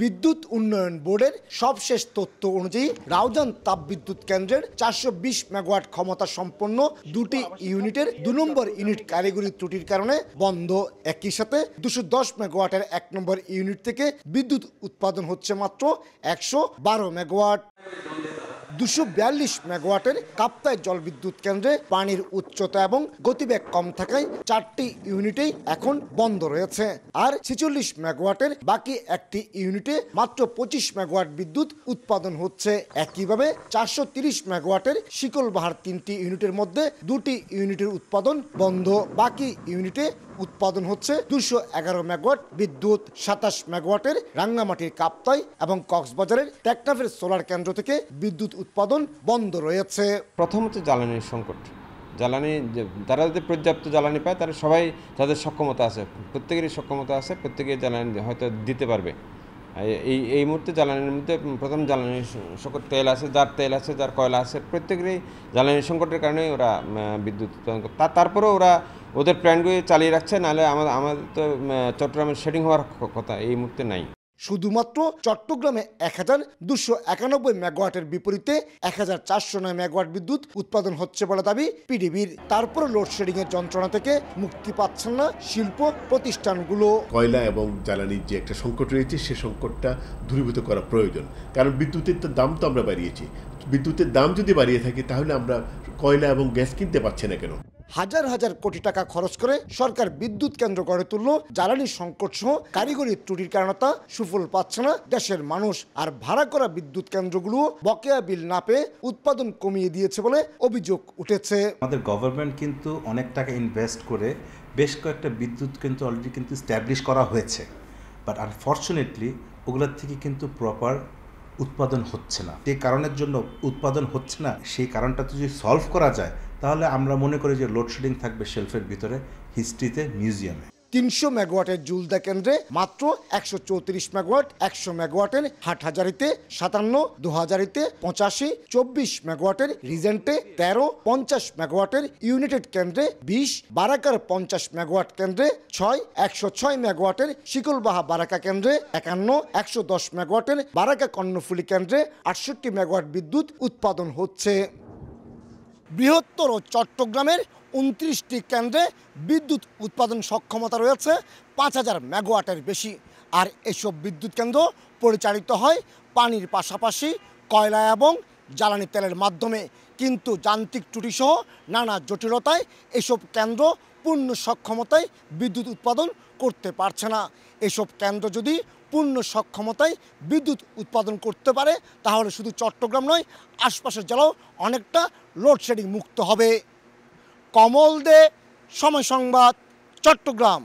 বিদ্যুৎ উন্নয়ন বোর্ডের সবশেষ তথ্য অনুযায়ী রাউজান তাপবিদ্যুৎ কেন্দ্রের চারশো বিশ মেগাওয়াট ক্ষমতা সম্পন্ন দুটি ইউনিটের দু নম্বর ইউনিট কারিগরি ত্রুটির কারণে বন্ধ একই সাথে দুশো দশ মেগাওয়াটের এক নম্বর ইউনিট থেকে বিদ্যুৎ উৎপাদন হচ্ছে মাত্র একশো বারো মেগাওয়াট দুশো বিয়াল্লিশ মেগাওয়াটের কাপ্তায় বিদ্যুৎ কেন্দ্রে পানির উচ্চতা এবং গতিবেগ কম থাকায় চারটি ইউনিটেই এখন বন্ধ রয়েছে আর ছেচল্লিশ মেগাওয়াটের বাকি একটি ইউনিটে মাত্র পঁচিশ মেগাওয়াট বিদ্যুৎ উৎপাদন হচ্ছে একইভাবে চারশো তিরিশ মেগাওয়াটের শিকলবাহার তিনটি ইউনিটের মধ্যে দুটি ইউনিটের উৎপাদন বন্ধ বাকি ইউনিটে উৎপাদন হচ্ছে দুশো এগারো মেগাওয়াট বিদ্যুৎ সাতাশ মেগাওয়াটের রাঙ্গামাটির কাপ্তাই এবং কক্সবাজারের টেকনাফের সোলার কেন্দ্র থেকে বিদ্যুৎ উৎপাদন বন্ধ রয়েছে প্রথমত জ্বালানির সংকট জ্বালানি যারা যদি পর্যাপ্ত জ্বালানি পায় তারা সবাই তাদের সক্ষমতা আছে প্রত্যেকেরই সক্ষমতা আছে প্রত্যেকেই জ্বালানি হয়তো দিতে পারবে এই এই মুহূর্তে জ্বালানির মধ্যে প্রথম জ্বালানি সংকট তেল আছে যার তেল আছে যার কয়লা আছে প্রত্যেকেরই জ্বালানি সংকটের কারণে ওরা বিদ্যুৎ উৎপাদন করে তা তারপরেও ওরা ওদের প্ল্যানগুলি চালিয়ে রাখছে নাহলে আমাদের আমাদের তো চট্টগ্রামের শেডিং হওয়ার কথা এই মুহূর্তে নাই শুধুমাত্র চট্টগ্রামে এক হাজার দুশো একানব্বই মেগাওয়াটের বিপরীতে এক হাজার চারশো নয় মেগাওয়াট বিদ্যুৎ উৎপাদন হচ্ছে বলে দাবি পিডিবির তারপরে লোডশেডিংয়ের যন্ত্রণা থেকে মুক্তি পাচ্ছেন না শিল্প প্রতিষ্ঠানগুলো কয়লা এবং জ্বালানির যে একটা সংকট রয়েছে সে সংকটটা দূরীভূত করা প্রয়োজন কারণ বিদ্যুতের তো দাম তো আমরা বাড়িয়েছি বিদ্যুতের দাম যদি বাড়িয়ে থাকে তাহলে আমরা কয়লা এবং গ্যাস কিনতে পারছি না কেন হাজার হাজার কোটি টাকা খরচ করে সরকার বিদ্যুৎ কেন্দ্র গড়ে তুলল জ্বালানি সংকট সহ কারিগরি ত্রুটির কারণে তা সুফল পাচ্ছে না দেশের মানুষ আর ভাড়া করা বিদ্যুৎ কেন্দ্রগুলো বকেয়া বিল না পেয়ে উৎপাদন কমিয়ে দিয়েছে বলে অভিযোগ উঠেছে আমাদের গভর্নমেন্ট কিন্তু অনেক টাকা ইনভেস্ট করে বেশ কয়েকটা বিদ্যুৎ কিন্তু অলরেডি কিন্তু স্ট্যাবলিশ করা হয়েছে বাট আনফর্চুনেটলি ওগুলোর থেকে কিন্তু প্রপার উৎপাদন হচ্ছে না যে কারণের জন্য উৎপাদন হচ্ছে না সেই কারণটা যদি সলভ করা যায় তাহলে আমরা মনে করি যে লোডশেডিং থাকবে শেলফের ভিতরে হিস্ট্রিতে মিউজিয়ামে তিনশো মেগাওয়াটের জুলদা কেন্দ্রে মাত্র একশো চৌত্রিশ মেগাওয়াট একশো মেগাওয়াটের হাট হাজারিতে সাতান্ন দু হাজারিতে পঁচাশি চব্বিশ মেগাওয়াটের রিজেন্টে তেরো পঞ্চাশ মেগাওয়াটের ইউনিটেড কেন্দ্রে বিশ বারাকার পঞ্চাশ মেগাওয়াট কেন্দ্রে ছয় একশো ছয় মেগাওয়াটের শিকলবাহা বারাকা কেন্দ্রে একান্ন একশো দশ মেগাওয়াটের বারাকা কর্ণফুলি কেন্দ্রে আটষট্টি মেগাওয়াট বিদ্যুৎ উৎপাদন হচ্ছে বৃহত্তর চট্টগ্রামের উনত্রিশটি কেন্দ্রে বিদ্যুৎ উৎপাদন সক্ষমতা রয়েছে পাঁচ হাজার মেগাওয়াটের বেশি আর এসব বিদ্যুৎ কেন্দ্র পরিচালিত হয় পানির পাশাপাশি কয়লা এবং জ্বালানি তেলের মাধ্যমে কিন্তু যান্ত্রিক ত্রুটিসহ নানা জটিলতায় এসব কেন্দ্র পূর্ণ সক্ষমতায় বিদ্যুৎ উৎপাদন করতে পারছে না এসব কেন্দ্র যদি পূর্ণ সক্ষমতায় বিদ্যুৎ উৎপাদন করতে পারে তাহলে শুধু চট্টগ্রাম নয় আশপাশের জেলাও অনেকটা লোডশেডিং মুক্ত হবে কমল দে সময় সংবাদ চট্টগ্রাম